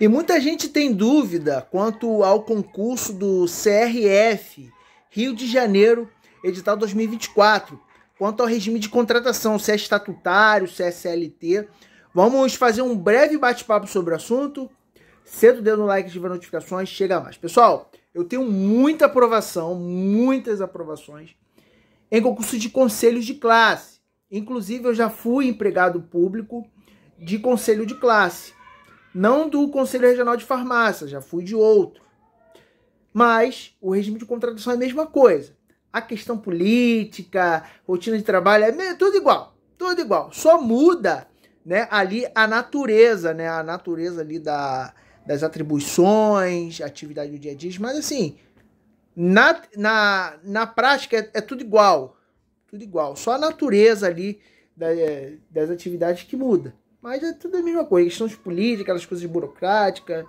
E muita gente tem dúvida quanto ao concurso do CRF Rio de Janeiro, edital 2024, quanto ao regime de contratação, se é estatutário, se é SLT. Vamos fazer um breve bate-papo sobre o assunto. Cedo o dedo no like, ativa notificações, chega mais. Pessoal, eu tenho muita aprovação, muitas aprovações em concurso de conselhos de classe. Inclusive, eu já fui empregado público de conselho de classe. Não do Conselho Regional de Farmácia, já fui de outro. Mas o regime de contratação é a mesma coisa. A questão política, rotina de trabalho, é tudo igual. Tudo igual. Só muda né, ali a natureza, né? A natureza ali da, das atribuições, atividade do dia a dia. Mas assim, na, na, na prática é, é tudo igual. Tudo igual. Só a natureza ali eh, das atividades que muda. Mas é tudo a mesma coisa. Questões políticas, aquelas coisas burocráticas,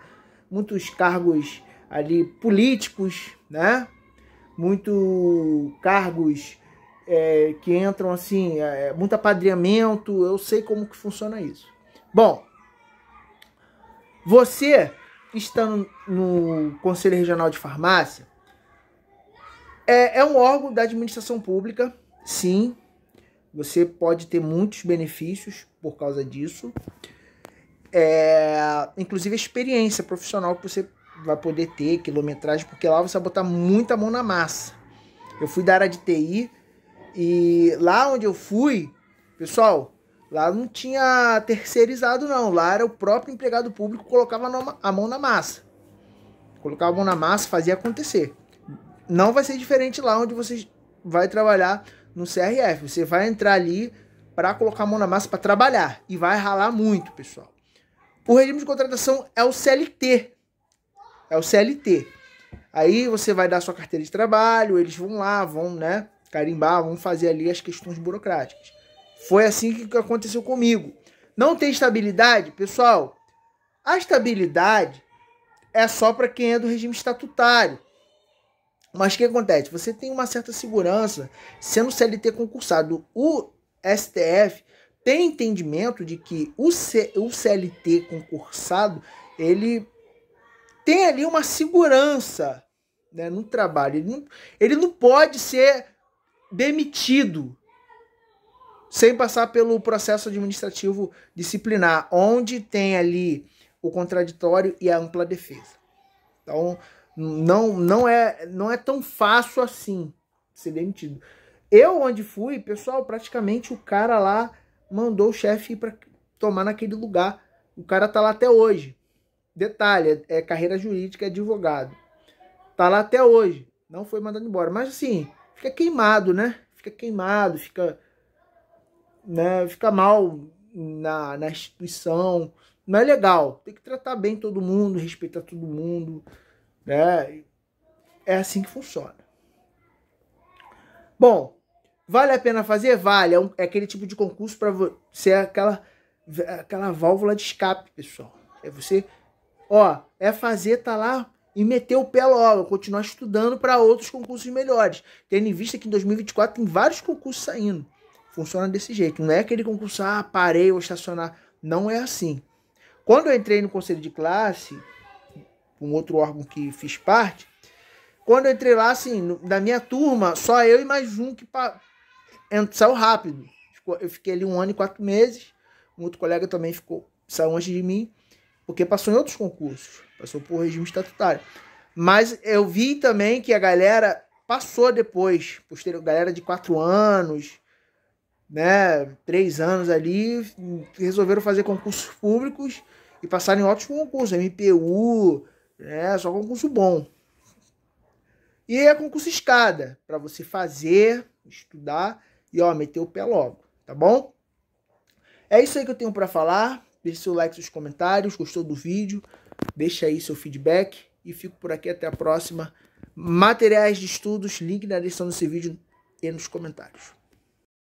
muitos cargos ali políticos, né? Muitos cargos é, que entram assim, é, muito apadreamento. Eu sei como que funciona isso. Bom, você que está no, no Conselho Regional de Farmácia é, é um órgão da administração pública, sim. Você pode ter muitos benefícios por causa disso. É, inclusive a experiência profissional que você vai poder ter, quilometragem, porque lá você vai botar muita mão na massa. Eu fui da área de TI e lá onde eu fui, pessoal, lá não tinha terceirizado não, lá era o próprio empregado público que colocava a mão na massa. Colocava a mão na massa, fazia acontecer. Não vai ser diferente lá onde você vai trabalhar no CRF. Você vai entrar ali para colocar a mão na massa para trabalhar. E vai ralar muito, pessoal. O regime de contratação é o CLT. É o CLT. Aí você vai dar sua carteira de trabalho, eles vão lá, vão, né, carimbar, vão fazer ali as questões burocráticas. Foi assim que aconteceu comigo. Não tem estabilidade, pessoal. A estabilidade é só para quem é do regime estatutário. Mas o que acontece? Você tem uma certa segurança sendo CLT concursado. O STF tem entendimento de que o, C, o CLT concursado, ele tem ali uma segurança né, no trabalho. Ele não, ele não pode ser demitido sem passar pelo processo administrativo disciplinar, onde tem ali o contraditório e a ampla defesa. Então, não, não, é, não é tão fácil assim ser demitido. Eu, onde fui, pessoal, praticamente o cara lá mandou o chefe para tomar naquele lugar. O cara tá lá até hoje. Detalhe, é carreira jurídica, é advogado. Tá lá até hoje. Não foi mandado embora. Mas assim, fica queimado, né? Fica queimado, fica, né? fica mal na, na instituição. Não é legal. Tem que tratar bem todo mundo, respeitar todo mundo. Né? É assim que funciona. Bom, Vale a pena fazer? Vale. É, um, é aquele tipo de concurso para você aquela aquela válvula de escape, pessoal. É você, ó, é fazer tá lá e meter o pé logo, continuar estudando para outros concursos melhores. Tendo em vista que em 2024 tem vários concursos saindo. Funciona desse jeito. Não é aquele concurso, ah, parei ou estacionar. Não é assim. Quando eu entrei no conselho de classe, um outro órgão que fiz parte, quando eu entrei lá, assim, da minha turma, só eu e mais um que saiu rápido. Eu fiquei ali um ano e quatro meses. Um outro colega também ficou, saiu antes de mim, porque passou em outros concursos, passou por regime estatutário. Mas eu vi também que a galera passou depois, posterior, galera de quatro anos, né, três anos ali, resolveram fazer concursos públicos e passaram em ótimos concursos, MPU, né, só concurso bom. E é concurso escada, para você fazer, estudar e ó, meteu o pé logo, tá bom? É isso aí que eu tenho para falar. Deixe seu like, seus comentários, gostou do vídeo, deixa aí seu feedback e fico por aqui até a próxima. Materiais de estudos, link na descrição desse vídeo e nos comentários.